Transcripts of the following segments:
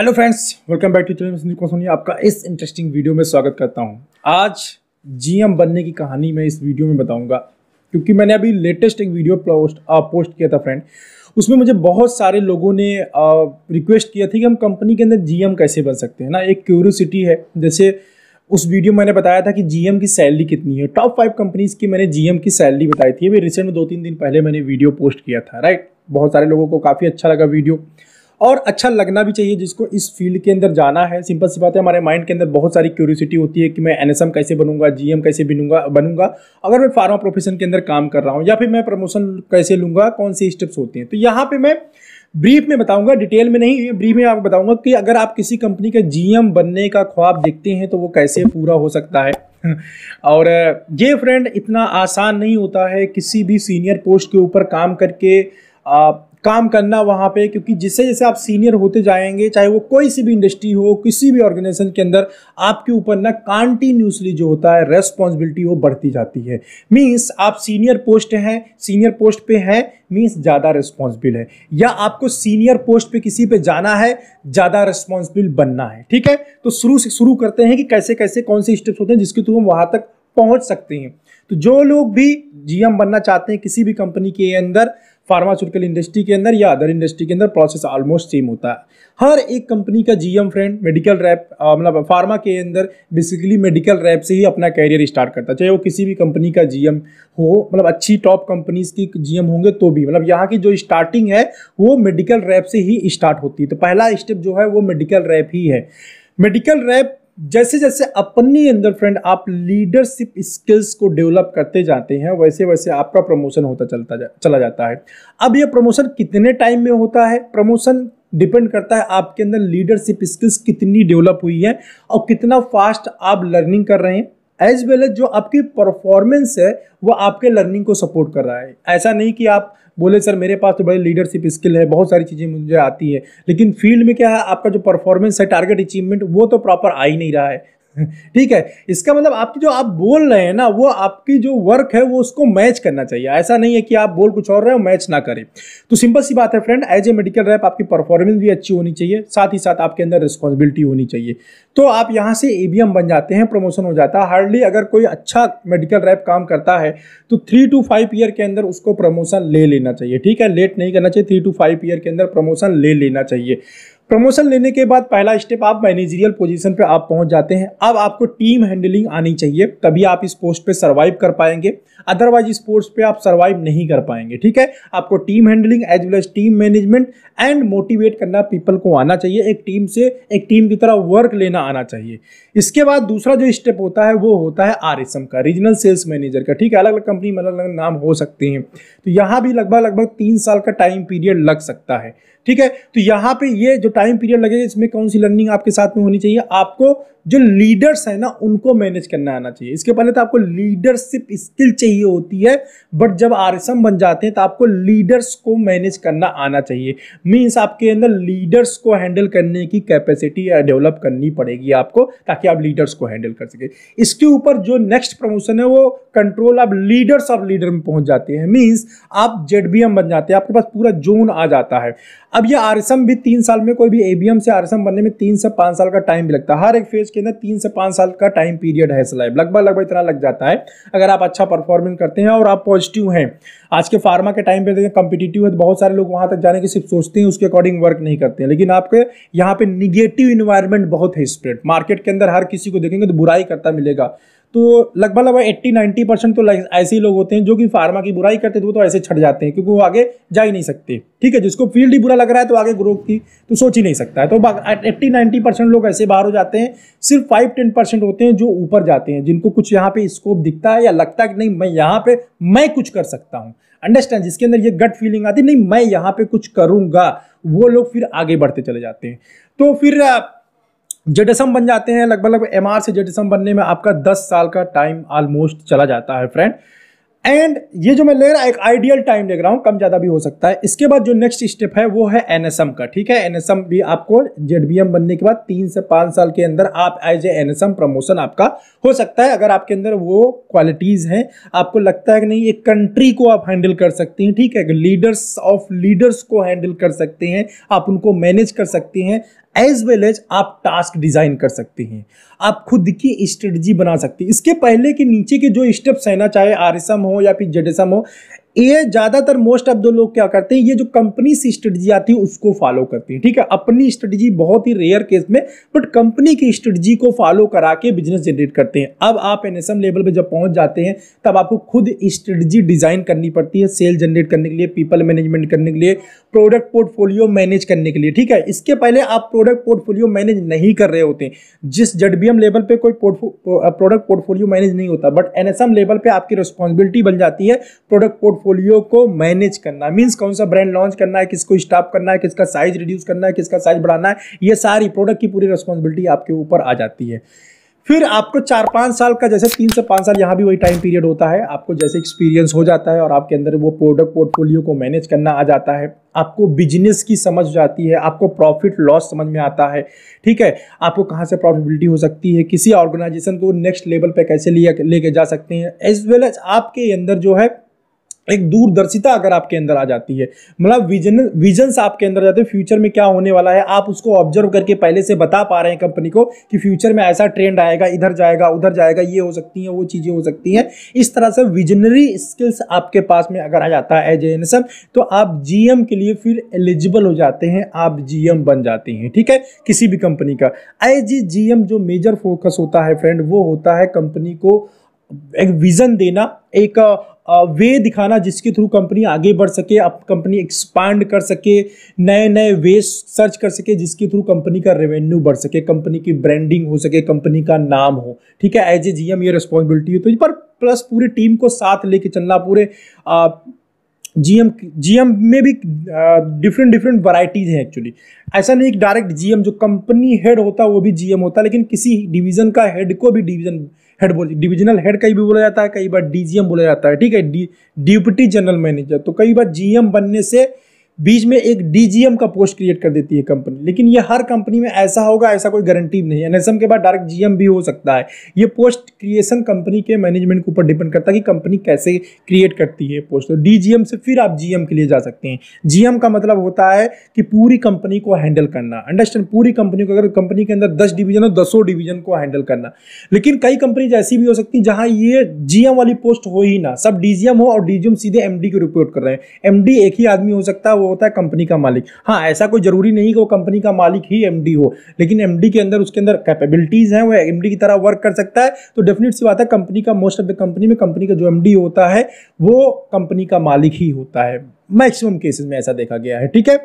hello friends welcome back to channel Sandeep कोसोनी आपका इस इंटरेस्टिंग वीडियो में स्वागत करता हूँ आज जीएम बनने की कहानी मैं इस वीडियो में बताऊंगा क्योंकि मैंने अभी लेटेस्ट एक वीडियो पोस्ट पोस्ट किया था फ्रेंड उसमें मुझे बहुत सारे लोगों ने रिक्वेस्ट किया था कि हम कंपनी के अंदर जीएम कैसे बन सकते हैं ना एक क्यूरोसिटी है जैसे उस वीडियो में मैंने बताया था कि जीएम की सैलरी कितनी है टॉप फाइव कंपनीज की मैंने जीएम की सैलरी बताई थी अभी रिसेंट में दो तीन दिन पहले मैंने वीडियो पोस्ट किया था राइट बहुत सारे लोगों को काफ़ी अच्छा लगा वीडियो और अच्छा लगना भी चाहिए जिसको इस फील्ड के अंदर जाना है सिंपल सी बात है हमारे माइंड के अंदर बहुत सारी क्यूरियोसिटी होती है कि मैं एन कैसे बनूंगा जी कैसे बनूंगा बनूंगा अगर मैं फार्मा प्रोफेशन के अंदर काम कर रहा हूँ या फिर मैं प्रमोशन कैसे लूँगा कौन से स्टेप्स होते हैं तो यहाँ पर मैं ब्रीफ में बताऊंगा डिटेल में नहीं ब्रीफ में आपको बताऊंगा कि अगर आप किसी कंपनी के जीएम बनने का ख्वाब देखते हैं तो वो कैसे पूरा हो सकता है और ये फ्रेंड इतना आसान नहीं होता है किसी भी सीनियर पोस्ट के ऊपर काम करके काम करना वहाँ पे क्योंकि जिससे जैसे आप सीनियर होते जाएंगे चाहे वो कोई सी भी इंडस्ट्री हो किसी भी ऑर्गेनाइजेशन के अंदर आपके ऊपर ना कॉन्टीन्यूसली जो होता है रेस्पॉन्सिबिलिटी वो बढ़ती जाती है मीन्स आप सीनियर पोस्ट हैं सीनियर पोस्ट पे हैं मीन्स ज़्यादा रिस्पॉन्सिबिल है या आपको सीनियर पोस्ट पे किसी पे जाना है ज़्यादा रिस्पॉन्सिबिल बनना है ठीक है तो शुरू से शुरू करते हैं कि कैसे कैसे कौन से स्टेप्स होते हैं जिसके थ्रू हम वहाँ तक पहुँच सकते हैं तो जो लोग भी जीएम बनना चाहते हैं किसी भी कंपनी के अंदर फार्मास्यूटिकल इंडस्ट्री के अंदर या अदर इंडस्ट्री के अंदर प्रोसेस ऑलमोस्ट सेम होता है हर एक कंपनी का जीएम फ्रेंड मेडिकल रैप मतलब फार्मा के अंदर बेसिकली मेडिकल रैप से ही अपना कैरियर स्टार्ट करता है चाहे वो किसी भी कंपनी का जीएम हो मतलब अच्छी टॉप कंपनीज की जीएम होंगे तो भी मतलब यहाँ की जो स्टार्टिंग है वो मेडिकल रैप से ही स्टार्ट होती है तो पहला स्टेप जो है वो मेडिकल रैप ही है मेडिकल रैप जैसे जैसे अपने अंदर फ्रेंड आप लीडरशिप स्किल्स को डेवलप करते जाते हैं वैसे वैसे आपका प्रमोशन होता चलता जा, चला जाता है अब यह प्रमोशन कितने टाइम में होता है प्रमोशन डिपेंड करता है आपके अंदर लीडरशिप स्किल्स कितनी डेवलप हुई है और कितना फास्ट आप लर्निंग कर रहे हैं एज वेल एज जो आपकी परफॉर्मेंस है वो आपके लर्निंग को सपोर्ट कर रहा है ऐसा नहीं कि आप बोले सर मेरे पास तो बड़े लीडरशिप स्किल है बहुत सारी चीज़ें मुझे आती है लेकिन फील्ड में क्या है आपका जो परफॉर्मेंस है टारगेट अचीवमेंट वो तो प्रॉपर आ ही नहीं रहा है ठीक है इसका मतलब आपकी जो आप बोल रहे हैं ना वो आपकी जो वर्क है वो उसको मैच करना चाहिए ऐसा नहीं है कि आप बोल कुछ और रहे हो मैच ना करें तो सिंपल सी बात है friend as a medical rep आपकी परफॉर्मेंस भी अच्छी होनी चाहिए साथ ही साथ आपके अंदर रिस्पॉन्सिबिलिटी होनी चाहिए तो आप यहाँ से ए बन जाते हैं प्रमोशन हो जाता है हार्डली अगर कोई अच्छा मेडिकल रैप काम करता है तो थ्री टू फाइव ईयर के अंदर उसको प्रमोशन ले लेना चाहिए ठीक है लेट नहीं करना चाहिए थ्री टू फाइव ईयर के अंदर प्रमोशन ले लेना चाहिए प्रमोशन लेने के बाद पहला स्टेप आप मैनेजरियल पोजीशन पर आप पहुंच जाते हैं अब आपको टीम हैंडलिंग आनी चाहिए तभी आप इस पोस्ट पे सरवाइव कर पाएंगे अदरवाइज इस पोस्ट पे आप सरवाइव नहीं कर पाएंगे ठीक है आपको team handling as well as team management and motivate करना पीपल को आना चाहिए एक टीम से एक टीम की तरह वर्क लेना आना चाहिए इसके बाद दूसरा जो स्टेप होता है वो होता है आर का रीजनल सेल्स मैनेजर का ठीक है अलग अलग कंपनी में अलग अलग नाम हो सकते हैं तो यहाँ भी लगभग लगभग तीन साल का टाइम पीरियड लग सकता है ठीक है तो यहाँ पे ये जो टाइम पीरियड लगेगा इसमें कौन सी लर्निंग आपके साथ में होनी चाहिए आपको जो लीडर्स है ना उनको मैनेज करना आना चाहिए इसके पहले तो आपको लीडरशिप स्किल चाहिए होती है बट जब आर बन जाते हैं तो आपको लीडर्स को मैनेज करना आना चाहिए मीन्स आपके अंदर लीडर्स को हैंडल करने की कैपेसिटी डेवलप करनी पड़ेगी आपको ताकि आप लीडर्स को हैंडल कर सके इसके ऊपर जो नेक्स्ट प्रमोशन है वो कंट्रोल आप लीडर्स ऑफ लीडर में पहुंच जाते हैं मींस आप जेड बन जाते हैं आपके पास पूरा जोन आ जाता है अब ये आर भी तीन साल में कोई भी ए से आर बनने में तीन से पाँच साल का टाइम भी लगता है हर एक फेज के अंदर तीन से पाँच साल का टाइम पीरियड है इस लाइफ लगभग लगभग इतना लग जाता है अगर आप अच्छा परफॉर्मेंस करते हैं और आप पॉजिटिव हैं आज के फार्मा के टाइम पर देखें कॉम्पिटिटिव है तो बहुत सारे लोग वहाँ तक जाने की सिर्फ सोचते हैं उसके अकॉर्डिंग वर्क नहीं करते हैं लेकिन आपके यहाँ पे निगेटिव इन्वायरमेंट बहुत है स्प्रेड मार्केट के अंदर हर किसी को देखेंगे तो बुराई करता मिलेगा तो लगभग लगभग एट्टी नाइन्टी परसेंट तो ऐसे ही लोग होते हैं जो कि फार्मा की बुराई करते थे तो वो तो ऐसे छट जाते हैं क्योंकि वो आगे जा ही नहीं सकते ठीक है जिसको फील्ड ही बुरा लग रहा है तो आगे ग्रोथ की तो सोच ही नहीं सकता है तो एट्टी नाइन्टी परसेंट लोग ऐसे बाहर हो जाते हैं सिर्फ फाइव टेन परसेंट होते हैं जो ऊपर जाते हैं जिनको कुछ यहाँ पे स्कोप दिखता है या लगता है कि नहीं मैं यहाँ पे मैं कुछ कर सकता हूँ अंडरस्टैंड जिसके अंदर ये गट फीलिंग आती है नहीं मैं यहाँ पे कुछ करूँगा वो लोग फिर आगे बढ़ते चले जाते हैं तो फिर जेडिसम बन जाते हैं लगभग लगभग एम से जेडिसम बनने में आपका दस साल का टाइम ऑलमोस्ट चला जाता है फ्रेंड एंड ये जो मैं ले रहा एक आइडियल टाइम देख रहा हूँ कम ज़्यादा भी हो सकता है इसके बाद जो नेक्स्ट स्टेप है वो है एनएसएम का ठीक है एनएसएम भी आपको जेड बनने के बाद तीन से पाँच साल के अंदर आप एज ए एन प्रमोशन आपका हो सकता है अगर आपके अंदर वो क्वालिटीज़ हैं आपको लगता है कि नहीं एक कंट्री को आप हैंडल कर सकते हैं ठीक है लीडर्स ऑफ लीडर्स को हैंडल कर सकते हैं आप उनको मैनेज कर सकते हैं एज वेल एज आप टास्क डिजाइन कर सकते हैं आप खुद की स्ट्रेटजी बना सकते हैं इसके पहले के नीचे के जो स्टेप्स है ना चाहे आर हो या फिर जेड हो ये ज़्यादातर मोस्ट ऑफ द लोग क्या करते हैं ये जो कंपनी की स्ट्रेटजी आती है उसको फॉलो करते हैं ठीक है अपनी स्ट्रेटजी बहुत ही रेयर केस में बट कंपनी की स्ट्रेटजी को फॉलो करा के बिजनेस जनरेट करते हैं अब आप एन लेवल पर जब पहुंच जाते हैं तब आपको खुद स्ट्रेटजी डिज़ाइन करनी पड़ती है सेल जनरेट करने के लिए पीपल मैनेजमेंट करने के लिए प्रोडक्ट पोर्टफोलियो मैनेज करने के लिए ठीक है इसके पहले आप प्रोडक्ट पोर्टफोलियो मैनेज नहीं कर रहे होते जिस एम लेवल पर कोई प्रोडक्ट पोर्टफोलियो मैनेज नहीं होता बट एम लेवल पर आपकी रिस्पॉन्सिबिलिटी बन जाती है प्रोडक्ट पोर्टफोलियो पोर्टफोलियो को मैनेज करना मीन्स कौन सा ब्रांड लॉन्च करना है किसको स्टॉप करना है किसका साइज रिड्यूस करना है किसका साइज बढ़ाना है ये सारी प्रोडक्ट की पूरी रिस्पॉन्सिबिलिटी आपके ऊपर आ जाती है फिर आपको चार पाँच साल का जैसे तीन से पाँच साल यहाँ भी वही टाइम पीरियड होता है आपको जैसे एक्सपीरियंस हो जाता है और आपके अंदर वो प्रोडक्ट पोर्टफोलियो को मैनेज करना आ जाता है आपको बिजनेस की समझ जाती है आपको प्रॉफिट लॉस समझ में आता है ठीक है आपको कहाँ से प्रॉफिटेबिलिटी हो सकती है किसी ऑर्गेनाइजेशन को नेक्स्ट लेवल पर कैसे लिया लेके जा सकते हैं एज वेल एज आपके अंदर जो है एक दूरदर्शिता अगर आपके अंदर आ जाती है मतलब विजन विजन्स आपके अंदर जाते हैं फ्यूचर में क्या होने वाला है आप उसको ऑब्जर्व करके पहले से बता पा रहे हैं कंपनी को कि फ्यूचर में ऐसा ट्रेंड आएगा इधर जाएगा उधर जाएगा ये हो सकती है वो चीज़ें हो सकती हैं इस तरह से विजनरी स्किल्स आपके पास में अगर आ जाता है एज ए तो आप जी के लिए फिर एलिजिबल हो जाते हैं आप जी बन जाते हैं ठीक है किसी भी कंपनी का एज ए जो मेजर फोकस होता है फ्रेंड वो होता है कंपनी को एक विज़न देना एक वे दिखाना जिसके थ्रू कंपनी आगे बढ़ सके अब कंपनी एक्सपांड कर सके नए नए वे सर्च कर सके जिसके थ्रू कंपनी का रेवेन्यू बढ़ सके कंपनी की ब्रांडिंग हो सके कंपनी का नाम हो ठीक है एज ए जी एम ये रिस्पॉन्सिबिलिटी है तो पर प्लस पूरी टीम को साथ लेके चलना पूरे आ, जीएम जीएम में भी डिफरेंट डिफरेंट वराइटीज़ हैं एक्चुअली ऐसा नहीं एक डायरेक्ट जीएम जो कंपनी हेड होता है वो भी जीएम होता है लेकिन किसी डिवीजन का हेड को भी डिवीजन हेड बोल डिविजनल हेड कई भी बोला जाता है कई बार डीजीएम बोला जाता है ठीक है डिप्टी जनरल मैनेजर तो कई बार जीएम बनने से बीच में एक डीजीएम का पोस्ट क्रिएट कर देती है कंपनी लेकिन ये हर कंपनी में ऐसा होगा ऐसा कोई गारंटी नहीं है एनएसएम के बाद डायरेक्ट जीएम भी हो सकता है ये पोस्ट क्रिएशन कंपनी के मैनेजमेंट के ऊपर डिपेंड करता है कि कंपनी कैसे क्रिएट करती है पोस्ट तो डीजीएम से फिर आप जीएम के लिए जा सकते हैं जीएम का मतलब होता है कि पूरी कंपनी को हैंडल करना अंडरस्टैंड पूरी कंपनी को अगर कंपनी के अंदर दस डिवीजन हो तो दसों डिवीजन को हैंडल करना लेकिन कई कंपनीज ऐसी भी हो सकती है जहां ये जीएम वाली पोस्ट हो ही ना सब डीजीएम हो और डीजीएम सीधे एमडी को रिपोर्ट कर रहे हैं एमडी एक ही आदमी हो सकता है होता है कंपनी का मालिक हाँ ऐसा कोई ज़रूरी नहीं कि वो कंपनी का मालिक ही एम हो लेकिन एम के अंदर उसके अंदर कैपेबिलिटीज़ हैं वो एम की तरह वर्क कर सकता है तो डेफिनेट सी बात है कंपनी का मोस्ट ऑफ द कंपनी में कंपनी का जो एम होता है वो कंपनी का मालिक ही होता है मैक्सिमम केसेस में ऐसा देखा गया है ठीक है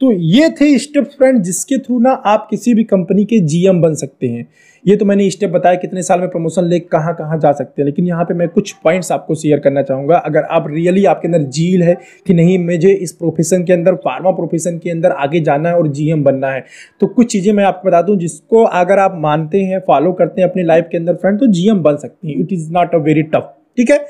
तो ये थे स्टेप फ्रेंड जिसके थ्रू ना आप किसी भी कंपनी के जीएम बन सकते हैं ये तो मैंने स्टेप बताया कितने साल में प्रमोशन ले कहाँ कहाँ जा सकते हैं लेकिन यहाँ पे मैं कुछ पॉइंट्स आपको शेयर करना चाहूँगा अगर आप रियली आपके अंदर जील है कि नहीं मुझे इस प्रोफेशन के अंदर फार्मा प्रोफेशन के अंदर आगे जाना है और जी बनना है तो कुछ चीज़ें मैं आपको बता दूँ जिसको अगर आप मानते हैं फॉलो करते हैं अपनी लाइफ के अंदर फ्रेंड तो जी बन सकती हैं it is not a very tough ठीक है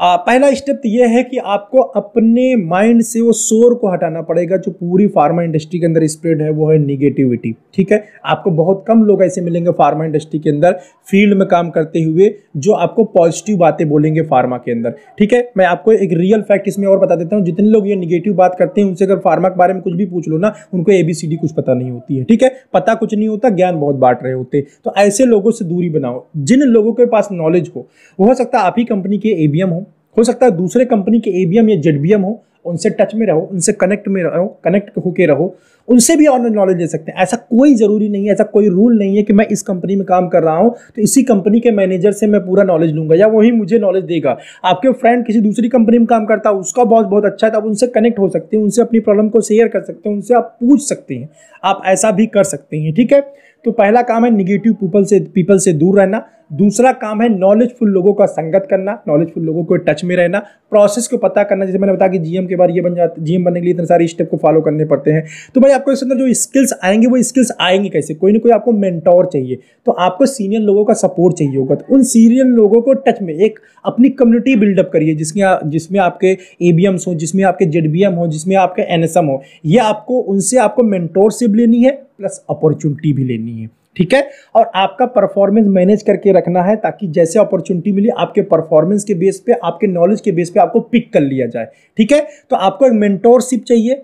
आ, पहला स्टेप तो यह है कि आपको अपने माइंड से वो शोर को हटाना पड़ेगा जो पूरी फार्मा इंडस्ट्री के अंदर स्प्रेड है वो है निगेटिविटी ठीक है आपको बहुत कम लोग ऐसे मिलेंगे फार्मा इंडस्ट्री के अंदर फील्ड में काम करते हुए जो आपको पॉजिटिव बातें बोलेंगे फार्मा के अंदर ठीक है मैं आपको एक रियल फैक्ट इसमें और बता देता हूँ जितने लोग ये निगेटिव बात करते हैं उनसे अगर फार्मा के बारे में कुछ भी पूछ लो ना उनको एबीसीडी कुछ पता नहीं होती है ठीक है पता कुछ नहीं होता ज्ञान बहुत बांट रहे होते तो ऐसे लोगों से दूरी बनाओ जिन लोगों के पास नॉलेज हो हो सकता है आप ही कंपनी के एबीएम हो हो सकता है दूसरे कंपनी के एबीएम या जेडबीएम हो उनसे टच में रहो उनसे कनेक्ट में रहो कनेक्ट होके रहो उनसे भी ऑनलाइन नॉलेज ले सकते हैं ऐसा कोई ज़रूरी नहीं है ऐसा कोई रूल नहीं है कि मैं इस कंपनी में काम कर रहा हूं तो इसी कंपनी के मैनेजर से मैं पूरा नॉलेज लूंगा या वही मुझे नॉलेज देगा आपके फ्रेंड किसी दूसरी कंपनी में काम करता है उसका बॉस बहुत अच्छा है तो आप उनसे कनेक्ट हो सकते हैं उनसे अपनी प्रॉब्लम को शेयर कर सकते हैं उनसे आप पूछ सकते हैं आप ऐसा भी कर सकते हैं ठीक है तो पहला काम है निगेटिव पीपल से पीपल से दूर रहना दूसरा काम है नॉलेजफुल लोगों का संगत करना नॉलेजफुल लोगों को टच में रहना प्रोसेस को पता करना जैसे मैंने बताया कि जीएम के बाद ये बन जाते जीएम बनने के लिए इतने सारे स्टेप को फॉलो करने पड़ते हैं तो भाई आपको इसके अंदर जो स्किल्स आएंगे वो स्किल्स आएंगे कैसे कोई ना कोई आपको मेंटोर चाहिए तो आपको सीनियर लोगों का सपोर्ट चाहिए होगा तो उन सीनियर लोगों को टच में एक अपनी कम्युनिटी बिल्डअप करिए जिसके जिसमें आपके ए बी एम्स हो जिसमें आपके जेड बी एम हो जिसमें आपके एन एस एम हो यह आपको उनसे आपको मेंटोरशिप लेनी है प्लस अपॉर्चुनिटी भी लेनी है ठीक है और आपका परफॉर्मेंस मैनेज करके रखना है ताकि जैसे अपॉर्चुनिटी मिली आपके परफॉर्मेंस के बेस पे आपके नॉलेज के बेस पे आपको पिक कर लिया जाए ठीक है तो आपको एक मेंटोरशिप चाहिए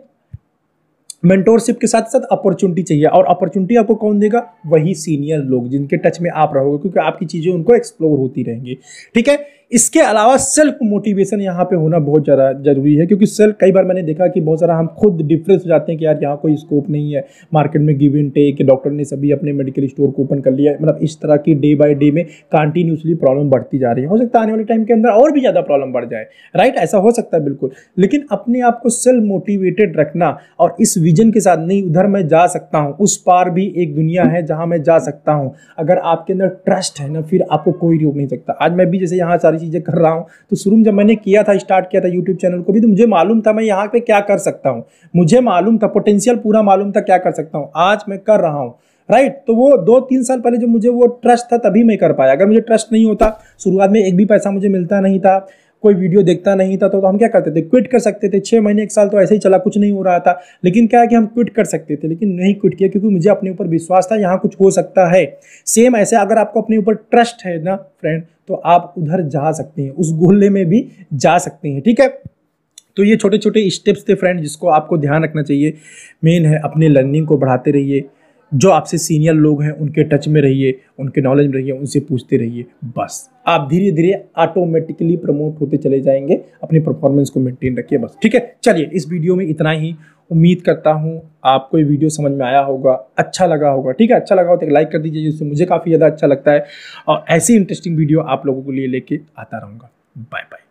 मेंटोरशिप के साथ साथ अपॉर्चुनिटी चाहिए और अपॉर्चुनिटी आपको कौन देगा वही सीनियर लोग जिनके टच में आप रहोगे क्योंकि आपकी चीज़ें उनको एक्सप्लोर होती रहेंगी ठीक है इसके अलावा सेल्फ मोटिवेशन यहाँ पे होना बहुत ज़्यादा ज़रूरी है क्योंकि सेल्फ कई बार मैंने देखा कि बहुत सारा हम खुद डिफरेंस हो जाते हैं कि यार यहाँ कोई स्कोप नहीं है मार्केट में गिव इन टेक डॉक्टर ने सभी अपने मेडिकल स्टोर को ओपन कर लिया मतलब इस तरह की डे बाई डे में कंटिन्यूसली प्रॉब्लम बढ़ती जा रही है हो सकता है आने वाले टाइम के अंदर और भी ज़्यादा प्रॉब्लम बढ़ जाए राइट ऐसा हो सकता है बिल्कुल लेकिन अपने आप को सेल्फ मोटिवेटेड रखना और इस विजन के साथ नहीं उधर मैं जा सकता हूँ उस पार भी एक दुनिया है जहाँ मैं जा सकता हूँ अगर आपके अंदर ट्रस्ट है ना फिर आपको कोई रोक नहीं सकता आज मैं भी जैसे यहाँ सारी चीज़ें कर रहा हूँ तो शुरू में जब मैंने किया था स्टार्ट किया था यूट्यूब चैनल को भी तो मुझे मालूम था मैं यहाँ पर क्या कर सकता हूँ मुझे मालूम था पोटेंशियल पूरा मालूम था क्या कर सकता हूँ आज मैं कर रहा हूँ राइट right, तो वो दो तीन साल पहले जो मुझे वो ट्रस्ट था तभी मैं कर पाया अगर मुझे ट्रस्ट नहीं होता शुरुआत में एक भी पैसा मुझे मिलता नहीं था कोई वीडियो देखता नहीं था तो, तो हम क्या करते थे क्विट कर सकते थे छः महीने एक साल तो ऐसे ही चला कुछ नहीं हो रहा था लेकिन क्या है कि हम क्विट कर सकते थे लेकिन नहीं क्विट किया क्योंकि मुझे अपने ऊपर विश्वास था यहाँ कुछ हो सकता है सेम ऐसे अगर आपको अपने ऊपर ट्रस्ट है ना फ्रेंड तो आप उधर जा सकते हैं उस गोले में भी जा सकते हैं ठीक है तो ये छोटे छोटे स्टेप्स थे फ्रेंड जिसको आपको ध्यान रखना चाहिए मेन है अपने लर्निंग को बढ़ाते रहिए जो आपसे सीनियर लोग हैं उनके टच में रहिए उनके नॉलेज में रहिए उनसे पूछते रहिए बस आप धीरे धीरे ऑटोमेटिकली प्रमोट होते चले जाएंगे अपनी परफॉर्मेंस को मेंटेन रखिए बस ठीक है चलिए इस वीडियो में इतना ही उम्मीद करता हूँ आपको ये वीडियो समझ में आया होगा अच्छा लगा होगा ठीक है अच्छा लगा हो तो लाइक कर दीजिए जिससे मुझे काफ़ी ज़्यादा अच्छा लगता है और ऐसी इंटरेस्टिंग वीडियो आप लोगों के लिए लेके आता रहूँगा बाय बाय